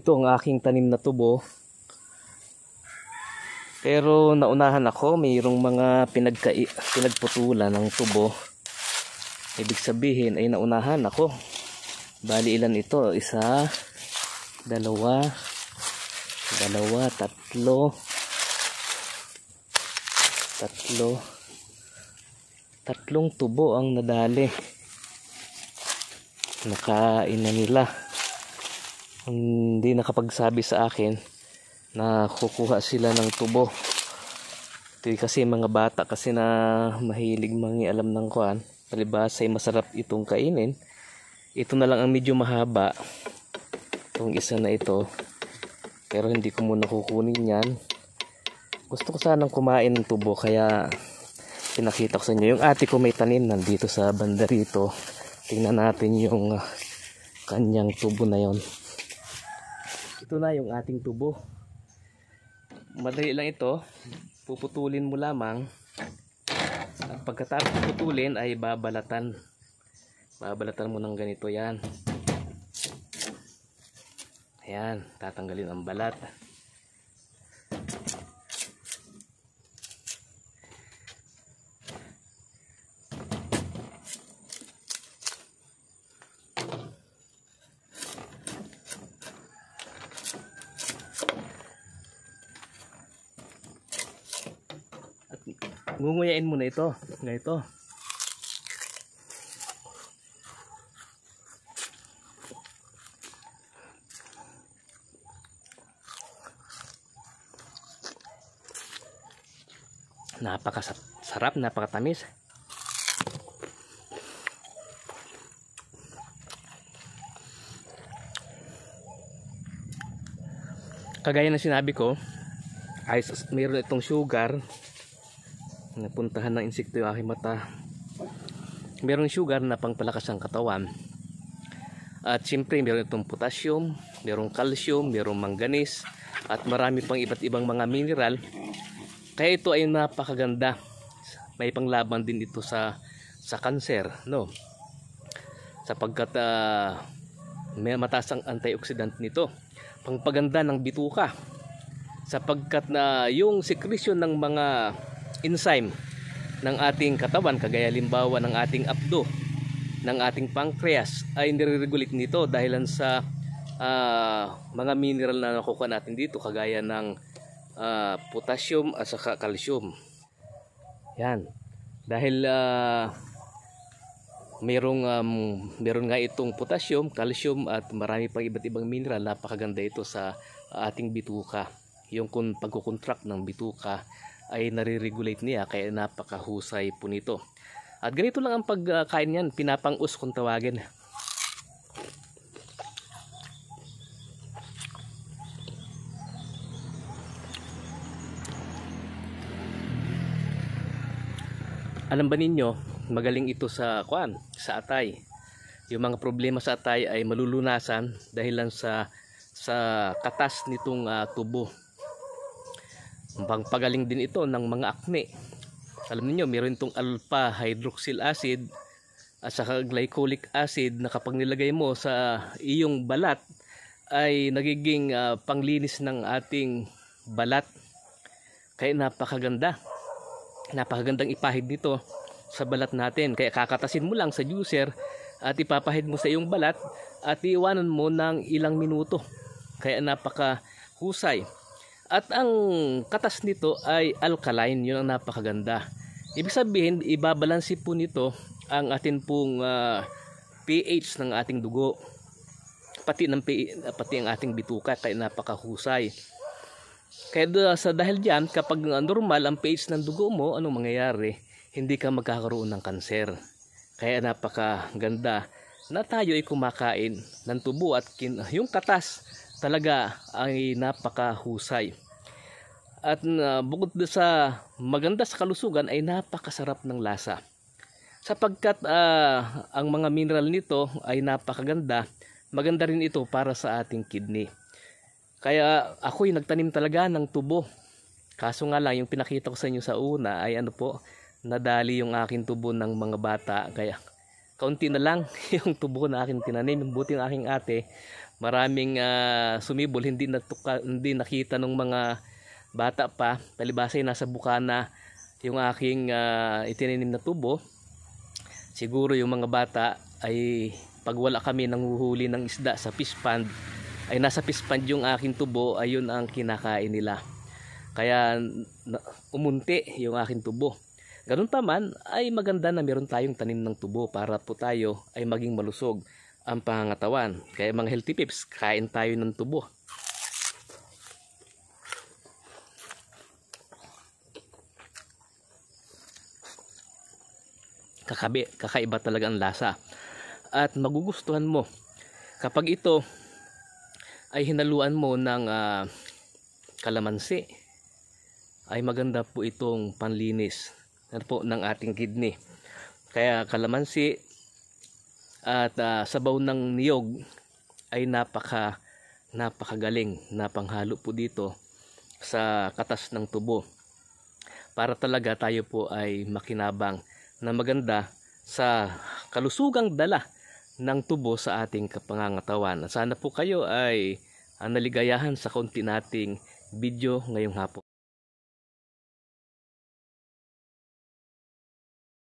ito ang aking tanim na tubo. Pero naunahan ako, mayroong mga pinagka pinagputulan ng tubo. Ibig sabihin ay naunahan ako. Bali ilan ito? Isa, dalawa, dalawa, tatlo, tatlo, tatlong tubo ang nadali. Nakain na nila hindi nakapagsabi sa akin na kukuha sila ng tubo kasi mga bata kasi na mahilig mangialam ng kuan palibasa ay masarap itong kainin ito na lang ang medyo mahaba itong isa na ito pero hindi ko muna kukunin yan gusto ko sanang kumain ng tubo kaya pinakita ko sa inyo yung ate ko may tanim nandito sa banda rito tingnan natin yung ah, kanyang tubo na yon ito na yung ating tubo madali lang ito puputulin mo lamang at pagkatapos putulin ay babalatan babalatan mo ng ganito yan ayan tatanggalin ang balat Ngunguyain mo na ito. Ganito. Napakasarap, napakatamis. Kagaya ng sinabi ko, ay mayroon itong sugar napuntahan ng insekto yung aking mata merong sugar na pangpalakas ng katawan at syempre meron itong potassium merong calcium, merong manganese at marami pang iba't ibang mga mineral kaya ito ay napakaganda may panglaban din ito sa sa kanser no sapagkat uh, may mataas ang antioxidant nito pangpaganda ng bituka sapagkat na ah, yung secretion ng mga enzyme ng ating katawan kagaya limbawa ng ating abdo ng ating pancreas ay nire-regulate nito dahilan sa uh, mga mineral na nakukuha natin dito kagaya ng uh, potassium at saka calcium yan dahil uh, merong um, meron nga itong potassium, calcium at marami pang iba't ibang mineral napakaganda ito sa ating bituka yung kung pagkukontract ng bituka ay nare niya kaya napakahusay po nito. At ganito lang ang pagkain niyan, pinapangus kung tawagin. Alam ba ninyo, magaling ito sa kwan, sa atay. Yung mga problema sa atay ay malulunasan dahil lang sa sa katas nitong uh, tubo Pang pagaling din ito ng mga acne. Alam niyo, meron itong alpha hydroxyl acid at saka glycolic acid na kapag nilagay mo sa iyong balat ay nagiging uh, panglinis ng ating balat. Kaya napakaganda. Napakagandang ipahid nito sa balat natin. Kaya kakatasin mo lang sa juicer at ipapahid mo sa iyong balat at iiwanan mo ng ilang minuto. Kaya napaka husay. At ang katas nito ay alkaline, yun ang napakaganda. Ibig sabihin, ibabalansi po nito ang atin pong uh, pH ng ating dugo. Pati, ng, ah, pati ang ating bituka, kaya napakahusay. Kaya sa dahil diyan, kapag normal ang pH ng dugo mo, anong mangyayari? Hindi ka magkakaroon ng kanser. Kaya napakaganda na tayo ay kumakain ng tubo at kin- yung katas talaga ay napakahusay. At uh, bukod sa maganda sa kalusugan ay napakasarap ng lasa. Sapagkat uh, ang mga mineral nito ay napakaganda, maganda rin ito para sa ating kidney. Kaya ako'y nagtanim talaga ng tubo. Kaso nga lang, yung pinakita ko sa inyo sa una ay ano po, nadali yung akin tubo ng mga bata. Kaya kaunti na lang yung tubo na akin tinanim. Buti ng aking ate maraming uh, sumibol hindi natuka, hindi nakita ng mga bata pa talibasay nasa bukana yung aking uh, itininim na tubo siguro yung mga bata ay pag wala kami nanguhuli ng isda sa fish pond ay nasa fish pond yung aking tubo ayun ang kinakain nila kaya umunti yung aking tubo ganun pa man ay maganda na meron tayong tanim ng tubo para po tayo ay maging malusog ang pangangatawan. Kaya mga healthy peeps, kain tayo ng tubo. Kakabi, kakaiba talaga ang lasa. At magugustuhan mo kapag ito ay hinaluan mo ng uh, kalamansi ay maganda po itong panlinis po ng ating kidney. Kaya kalamansi at uh, sabaw ng niyog ay napaka napakagaling napanghalo po dito sa katas ng tubo para talaga tayo po ay makinabang na maganda sa kalusugang dala ng tubo sa ating kapangangatawan. Sana po kayo ay ah, naligayahan sa konti nating video ngayong hapon.